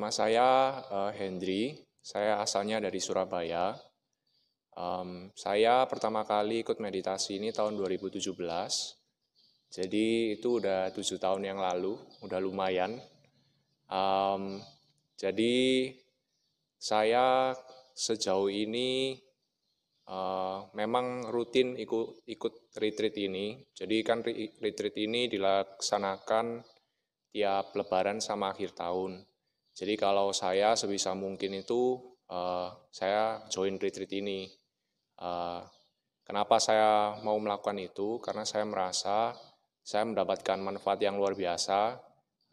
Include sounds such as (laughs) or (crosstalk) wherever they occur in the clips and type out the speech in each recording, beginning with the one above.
Nama saya uh, Hendri, saya asalnya dari Surabaya. Um, saya pertama kali ikut meditasi ini tahun 2017, jadi itu udah tujuh tahun yang lalu, udah lumayan. Um, jadi saya sejauh ini uh, memang rutin ikut, ikut retreat ini. Jadi kan retreat ini dilaksanakan tiap lebaran sama akhir tahun. Jadi kalau saya sebisa mungkin itu uh, saya join retreat ini. Uh, kenapa saya mau melakukan itu? Karena saya merasa saya mendapatkan manfaat yang luar biasa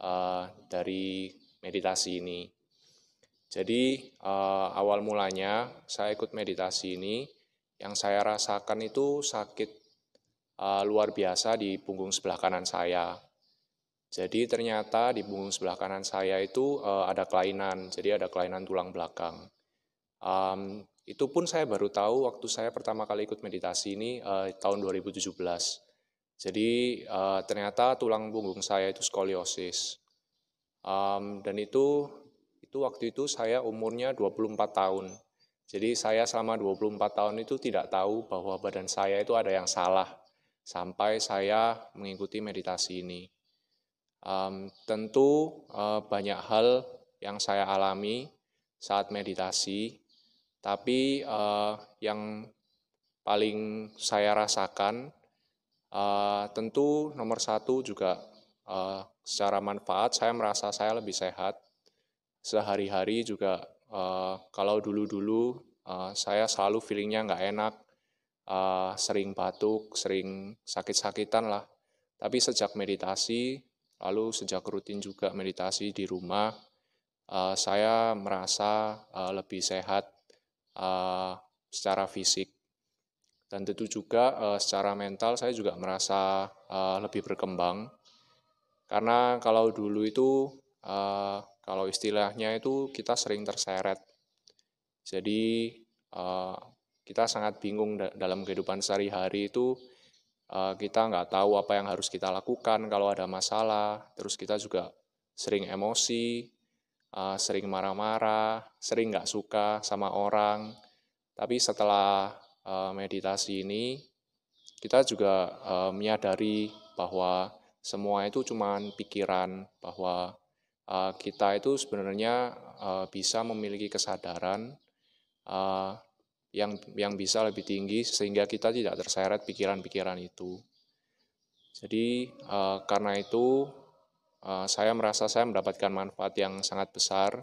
uh, dari meditasi ini. Jadi uh, awal mulanya saya ikut meditasi ini, yang saya rasakan itu sakit uh, luar biasa di punggung sebelah kanan saya. Jadi ternyata di punggung sebelah kanan saya itu uh, ada kelainan, jadi ada kelainan tulang belakang. Um, itu pun saya baru tahu waktu saya pertama kali ikut meditasi ini uh, tahun 2017. Jadi uh, ternyata tulang punggung saya itu skoliosis. Um, dan itu itu waktu itu saya umurnya 24 tahun. Jadi saya selama 24 tahun itu tidak tahu bahwa badan saya itu ada yang salah sampai saya mengikuti meditasi ini. Um, tentu uh, banyak hal yang saya alami saat meditasi, tapi uh, yang paling saya rasakan uh, tentu nomor satu juga uh, secara manfaat saya merasa saya lebih sehat sehari-hari juga uh, kalau dulu-dulu uh, saya selalu feelingnya nggak enak uh, sering batuk sering sakit-sakitan lah tapi sejak meditasi Lalu sejak rutin juga meditasi di rumah, uh, saya merasa uh, lebih sehat uh, secara fisik. Dan tentu juga uh, secara mental saya juga merasa uh, lebih berkembang. Karena kalau dulu itu, uh, kalau istilahnya itu kita sering terseret. Jadi uh, kita sangat bingung da dalam kehidupan sehari-hari itu, Eh, kita nggak tahu apa yang harus kita lakukan kalau ada masalah, terus kita juga sering emosi, eh, sering marah-marah, sering nggak suka sama orang. Tapi setelah eh, meditasi ini, kita juga menyadari bahwa semua itu cuma pikiran, bahwa kita itu sebenarnya bisa memiliki kesadaran yang yang bisa lebih tinggi sehingga kita tidak terseret pikiran-pikiran itu. Jadi uh, karena itu uh, saya merasa saya mendapatkan manfaat yang sangat besar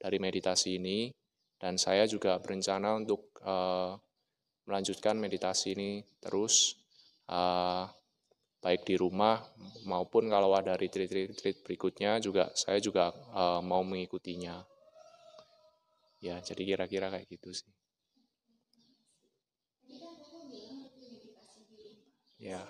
dari meditasi ini dan saya juga berencana untuk uh, melanjutkan meditasi ini terus uh, baik di rumah maupun kalau ada retreat-retreat berikutnya juga saya juga uh, mau mengikutinya. Ya, jadi kira-kira kayak gitu sih. Ya.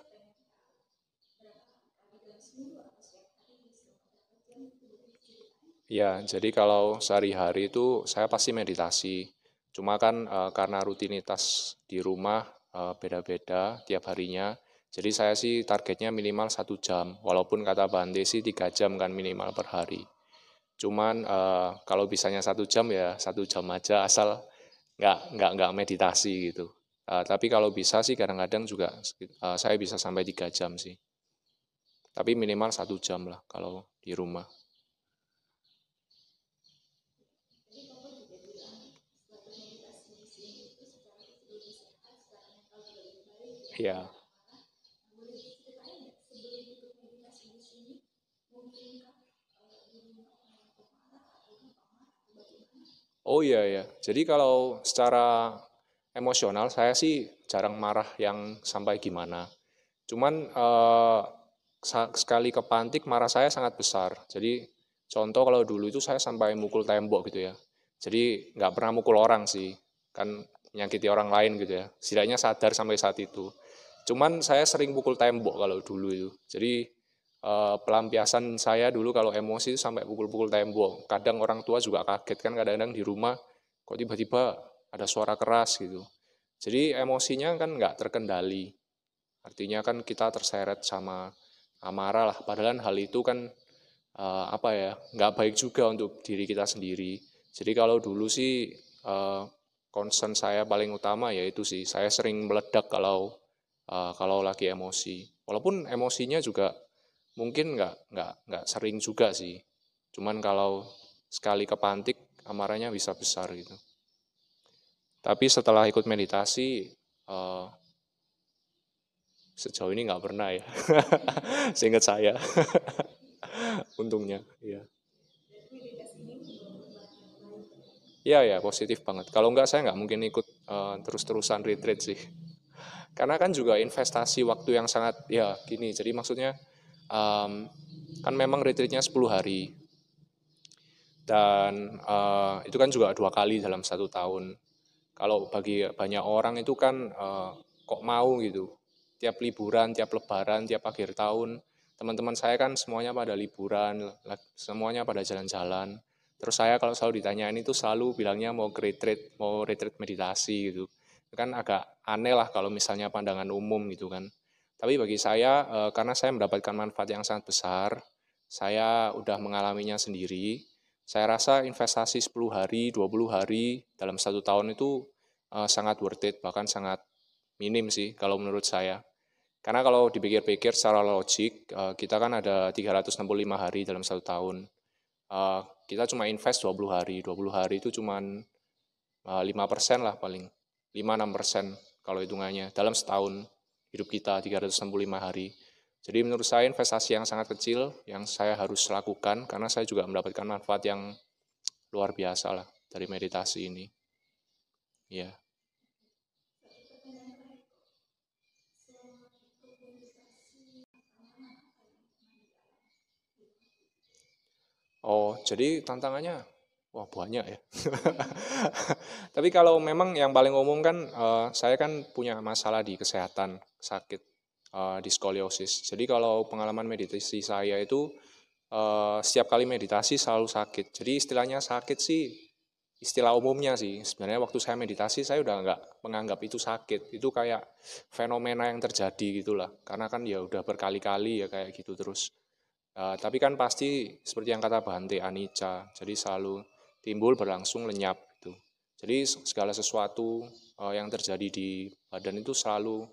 Ya, jadi kalau sehari-hari itu saya pasti meditasi. Cuma kan e, karena rutinitas di rumah eh, beda-beda tiap harinya, jadi saya sih targetnya minimal satu jam. Walaupun kata Bante sih tiga jam kan minimal per hari. Cuman e, kalau bisanya satu jam ya satu jam aja asal nggak nggak nggak meditasi gitu. Eh, tapi kalau bisa sih kadang-kadang juga uh, saya bisa sampai tiga jam sih. Tapi minimal satu jam lah kalau di rumah. Ya. Oh iya ya. Jadi kalau secara emosional saya sih jarang marah yang sampai gimana. Cuman eh, sekali kepantik marah saya sangat besar. Jadi contoh kalau dulu itu saya sampai mukul tembok gitu ya. Jadi nggak pernah mukul orang sih, kan menyakiti orang lain gitu ya. Setidaknya sadar sampai saat itu. Cuman saya sering pukul tembok kalau dulu itu. Jadi eh, pelampiasan saya dulu kalau emosi itu sampai pukul-pukul tembok. Kadang orang tua juga kaget kan, kadang-kadang di rumah kok tiba-tiba ada suara keras gitu. Jadi emosinya kan nggak terkendali. Artinya kan kita terseret sama amarah lah. Padahal hal itu kan uh, apa ya nggak baik juga untuk diri kita sendiri. Jadi kalau dulu sih uh, concern saya paling utama yaitu sih saya sering meledak kalau uh, kalau lagi emosi. Walaupun emosinya juga mungkin nggak nggak nggak sering juga sih. Cuman kalau sekali kepantik amarahnya bisa besar gitu. Tapi setelah ikut meditasi, uh, sejauh ini nggak pernah ya. (laughs) Seingat saya, (laughs) untungnya. Ya. Iya ya positif banget. Kalau nggak saya nggak mungkin ikut uh, terus-terusan retreat sih. Karena kan juga investasi waktu yang sangat ya gini. Jadi maksudnya um, kan memang retreatnya 10 hari dan uh, itu kan juga dua kali dalam satu tahun. Kalau bagi banyak orang itu kan eh, kok mau gitu. Tiap liburan, tiap lebaran, tiap akhir tahun, teman-teman saya kan semuanya pada liburan, semuanya pada jalan-jalan. Terus saya kalau selalu ditanyain itu selalu bilangnya mau retreat, mau retreat meditasi gitu. kan agak aneh lah kalau misalnya pandangan umum gitu kan. Tapi bagi saya, eh, karena saya mendapatkan manfaat yang sangat besar, saya udah mengalaminya sendiri, saya rasa investasi 10 hari, 20 hari dalam satu tahun itu uh, sangat worth it, bahkan sangat minim sih kalau menurut saya. Karena kalau dipikir-pikir secara logik, uh, kita kan ada 365 hari dalam satu tahun. Uh, kita cuma invest 20 hari, 20 hari itu cuma uh, 5% lah paling, 5-6% kalau hitungannya dalam setahun hidup kita 365 hari. Jadi menurut saya investasi yang sangat kecil yang saya harus lakukan karena saya juga mendapatkan manfaat yang luar biasa lah dari meditasi ini. Ya. Oh, jadi tantangannya wah banyak ya. (laughs) Tapi kalau memang yang paling umum kan eh, saya kan punya masalah di kesehatan, sakit uh, di skoliosis. Jadi kalau pengalaman meditasi saya itu uh, setiap kali meditasi selalu sakit. Jadi istilahnya sakit sih istilah umumnya sih. Sebenarnya waktu saya meditasi saya udah nggak menganggap itu sakit. Itu kayak fenomena yang terjadi gitulah. Karena kan ya udah berkali-kali ya kayak gitu terus. Uh, tapi kan pasti seperti yang kata Bante Anica. jadi selalu timbul berlangsung lenyap itu. Jadi segala sesuatu yang terjadi di badan itu selalu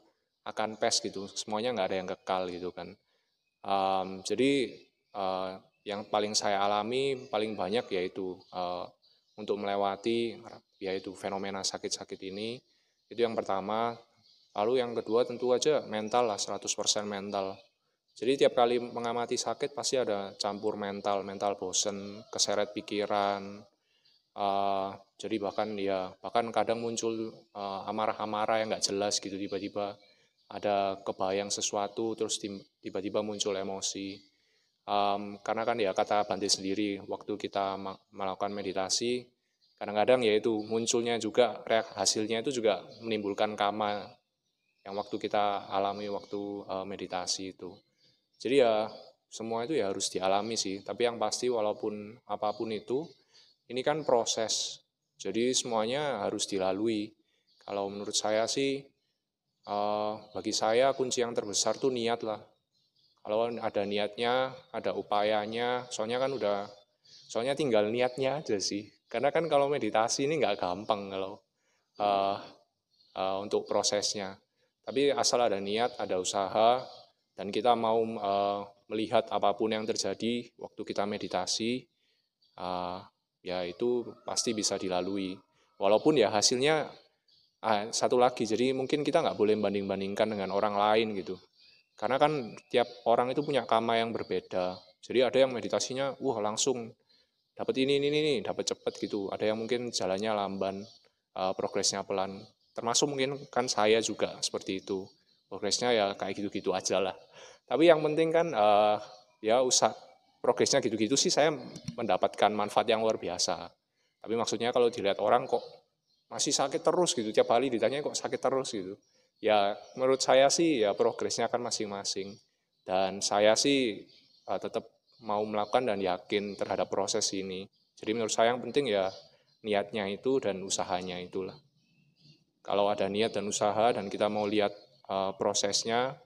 akan pes gitu semuanya nggak ada yang kekal gitu kan um, jadi uh, yang paling saya alami paling banyak yaitu uh, untuk melewati yaitu fenomena sakit-sakit ini itu yang pertama lalu yang kedua tentu aja mental lah 100% mental jadi tiap kali mengamati sakit pasti ada campur mental, mental bosen, keseret pikiran. Uh, jadi bahkan ya bahkan kadang muncul amarah-amarah uh, yang nggak jelas gitu tiba-tiba ada kebayang sesuatu terus tiba-tiba muncul emosi um, karena kan ya kata Bante sendiri waktu kita melakukan meditasi kadang-kadang ya itu munculnya juga reak hasilnya itu juga menimbulkan kama yang waktu kita alami waktu uh, meditasi itu jadi ya semua itu ya harus dialami sih tapi yang pasti walaupun apapun itu ini kan proses jadi semuanya harus dilalui kalau menurut saya sih uh, bagi saya kunci yang terbesar tuh niat lah. Kalau ada niatnya, ada upayanya, soalnya kan udah, soalnya tinggal niatnya aja sih. Karena kan kalau meditasi ini nggak gampang kalau uh, uh, untuk prosesnya. Tapi asal ada niat, ada usaha, dan kita mau uh, melihat apapun yang terjadi waktu kita meditasi, uh, ya itu pasti bisa dilalui. Walaupun ya hasilnya ah, satu lagi jadi mungkin kita nggak boleh banding bandingkan dengan orang lain gitu karena kan tiap orang itu punya kama yang berbeda jadi ada yang meditasinya wah langsung dapat ini ini ini dapat cepat gitu ada yang mungkin jalannya lamban uh, progresnya pelan termasuk mungkin kan saya juga seperti itu progresnya ya kayak gitu gitu aja lah tapi yang penting kan uh, ya usah progresnya gitu gitu sih saya mendapatkan manfaat yang luar biasa tapi maksudnya kalau dilihat orang kok masih sakit terus gitu tiap kali ditanya kok sakit terus gitu ya menurut saya sih ya progresnya akan masing-masing dan saya sih uh, tetap mau melakukan dan yakin terhadap proses ini. Jadi menurut saya yang penting ya niatnya itu dan usahanya itulah. Kalau ada niat dan usaha dan kita mau lihat uh, prosesnya,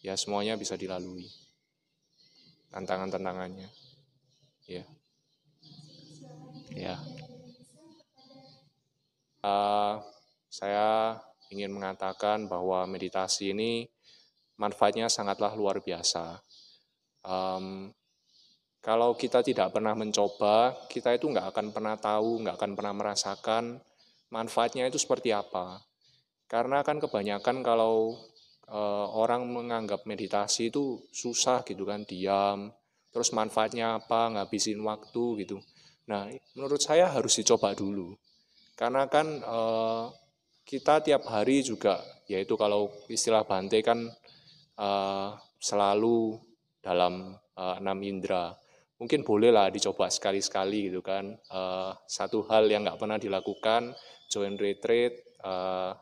ya semuanya bisa dilalui. Tantangan-tantangannya. Ya. Ya. Eh, saya ingin mengatakan bahwa meditasi ini manfaatnya sangatlah luar biasa. Um, kalau kita tidak pernah mencoba, kita itu nggak akan pernah tahu, nggak akan pernah merasakan manfaatnya itu seperti apa. Karena kan kebanyakan kalau e, orang menganggap meditasi itu susah gitu kan, diam, terus manfaatnya apa, ngabisin waktu gitu. Nah, menurut saya harus dicoba dulu. Karena kan eh, kita tiap hari juga, yaitu kalau istilah Bante kan eh, selalu dalam eh, enam indera. Mungkin bolehlah dicoba sekali-sekali gitu kan. Eh, satu hal yang nggak pernah dilakukan, join retreat, eh,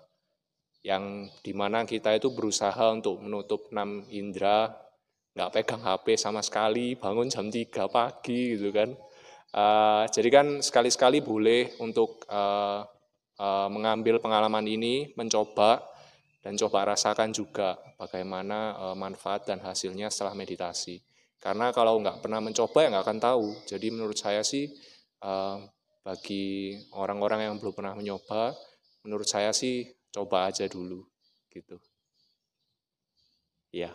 yang dimana kita itu berusaha untuk menutup enam indera, nggak pegang HP sama sekali, bangun jam 3 pagi gitu kan. Uh, jadi kan sekali-sekali boleh untuk uh, uh, mengambil pengalaman ini, mencoba dan coba rasakan juga bagaimana uh, manfaat dan hasilnya setelah meditasi. Karena kalau nggak pernah mencoba ya nggak akan tahu. Jadi menurut saya sih uh, bagi orang-orang yang belum pernah mencoba, menurut saya sih coba aja dulu gitu. Ya. Yeah.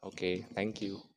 Oke, okay, thank you.